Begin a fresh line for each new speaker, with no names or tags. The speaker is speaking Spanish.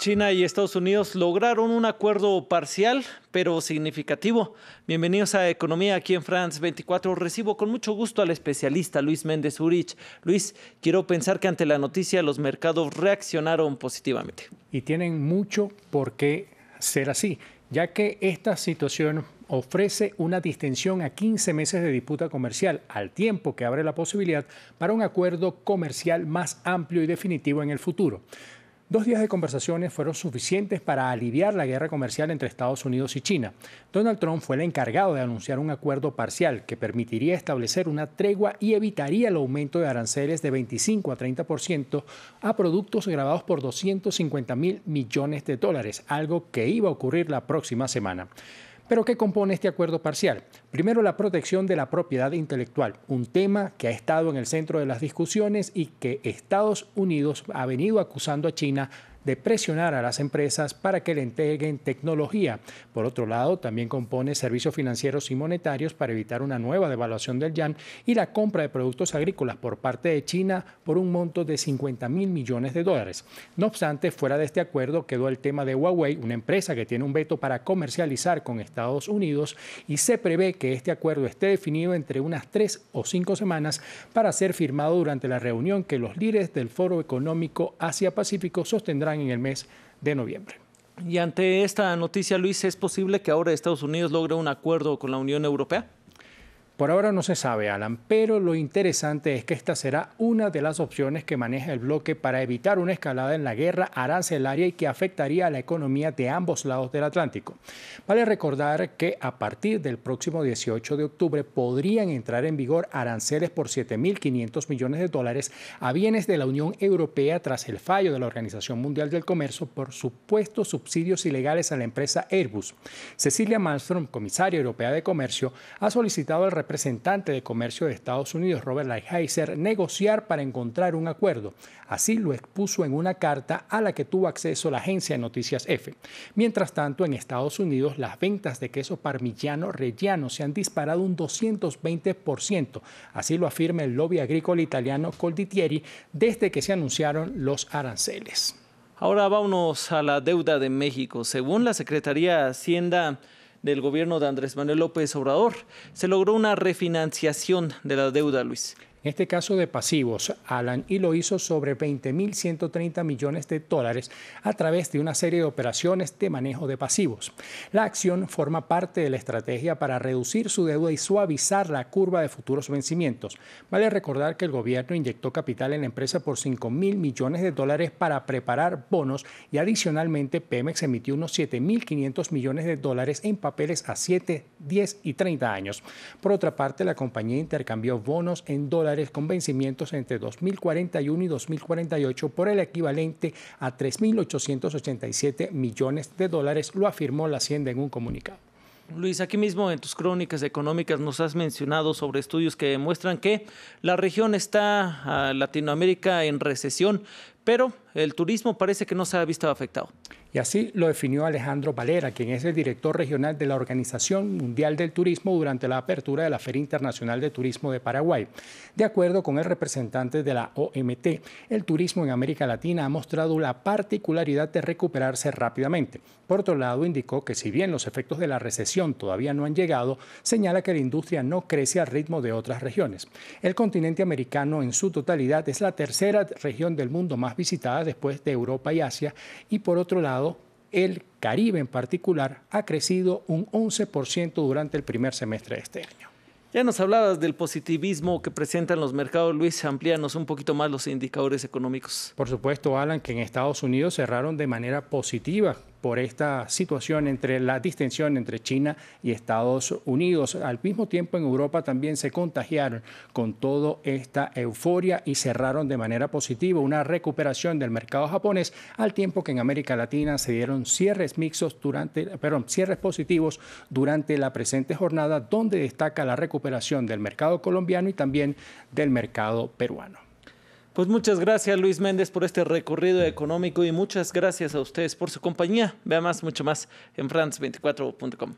China y Estados Unidos lograron un acuerdo parcial, pero significativo. Bienvenidos a Economía aquí en France 24. Recibo con mucho gusto al especialista Luis Méndez Urich. Luis, quiero pensar que ante la noticia los mercados reaccionaron positivamente.
Y tienen mucho por qué ser así, ya que esta situación ofrece una distensión a 15 meses de disputa comercial, al tiempo que abre la posibilidad para un acuerdo comercial más amplio y definitivo en el futuro. Dos días de conversaciones fueron suficientes para aliviar la guerra comercial entre Estados Unidos y China. Donald Trump fue el encargado de anunciar un acuerdo parcial que permitiría establecer una tregua y evitaría el aumento de aranceles de 25 a 30% a productos grabados por 250 mil millones de dólares, algo que iba a ocurrir la próxima semana. Pero ¿qué compone este acuerdo parcial? Primero, la protección de la propiedad intelectual, un tema que ha estado en el centro de las discusiones y que Estados Unidos ha venido acusando a China de presionar a las empresas para que le entreguen tecnología. Por otro lado, también compone servicios financieros y monetarios para evitar una nueva devaluación del yuan y la compra de productos agrícolas por parte de China por un monto de 50 mil millones de dólares. No obstante, fuera de este acuerdo quedó el tema de Huawei, una empresa que tiene un veto para comercializar con Estados Unidos y se prevé que este acuerdo esté definido entre unas tres o cinco semanas para ser firmado durante la reunión que los líderes del Foro Económico Asia-Pacífico sostendrán en el mes de noviembre.
Y ante esta noticia, Luis, ¿es posible que ahora Estados Unidos logre un acuerdo con la Unión Europea?
Por ahora no se sabe, Alan, pero lo interesante es que esta será una de las opciones que maneja el bloque para evitar una escalada en la guerra arancelaria y que afectaría a la economía de ambos lados del Atlántico. Vale recordar que a partir del próximo 18 de octubre podrían entrar en vigor aranceles por 7.500 millones de dólares a bienes de la Unión Europea tras el fallo de la Organización Mundial del Comercio por supuestos subsidios ilegales a la empresa Airbus. Cecilia Malmström, comisaria europea de comercio, ha solicitado al representante de comercio de Estados Unidos, Robert Lighthizer, negociar para encontrar un acuerdo. Así lo expuso en una carta a la que tuvo acceso la agencia de noticias F. Mientras tanto, en Estados Unidos, las ventas de queso parmigiano rellano se han disparado un 220%. Así lo afirma el lobby agrícola italiano Colditieri desde que se anunciaron los aranceles.
Ahora vámonos a la deuda de México. Según la Secretaría de Hacienda, del gobierno de Andrés Manuel López Obrador. Se logró una refinanciación de la deuda, Luis en este caso de pasivos, Alan, y lo hizo sobre 20.130
millones de dólares a través de una serie de operaciones de manejo de pasivos. La acción forma parte de la estrategia para reducir su deuda y suavizar la curva de futuros vencimientos. Vale recordar que el gobierno inyectó capital en la empresa por 5.000 millones de dólares para preparar bonos y adicionalmente Pemex emitió unos 7.500 millones de dólares en papeles a 7, 10 y 30 años. Por otra parte, la compañía intercambió bonos en dólares con vencimientos entre 2041 y 2048 por el equivalente a 3.887 millones de dólares, lo afirmó la Hacienda en un comunicado.
Luis, aquí mismo en tus crónicas económicas nos has mencionado sobre estudios que demuestran que la región está, a ah, Latinoamérica, en recesión, pero el turismo parece que no se ha visto afectado.
Y así lo definió Alejandro Valera, quien es el director regional de la Organización Mundial del Turismo durante la apertura de la Feria Internacional de Turismo de Paraguay. De acuerdo con el representante de la OMT, el turismo en América Latina ha mostrado la particularidad de recuperarse rápidamente. Por otro lado, indicó que si bien los efectos de la recesión todavía no han llegado, señala que la industria no crece al ritmo de otras regiones. El continente americano en su totalidad es la tercera región del mundo más visitada después de Europa y Asia y por otro lado, el Caribe en particular, ha crecido un 11% durante el primer semestre de este año.
Ya nos hablabas del positivismo que presentan los mercados, Luis, amplíanos un poquito más los indicadores económicos. Por supuesto, Alan, que en
Estados Unidos cerraron de manera positiva por esta situación entre la distensión entre China y Estados Unidos. Al mismo tiempo en Europa también se contagiaron con toda esta euforia y cerraron de manera positiva una recuperación del mercado japonés, al tiempo que en América Latina se dieron cierres durante, perdón, cierres positivos durante la presente jornada, donde destaca la recuperación del mercado colombiano y también
del mercado peruano. Pues muchas gracias Luis Méndez por este recorrido económico y muchas gracias a ustedes por su compañía. Vea más, mucho más en france24.com.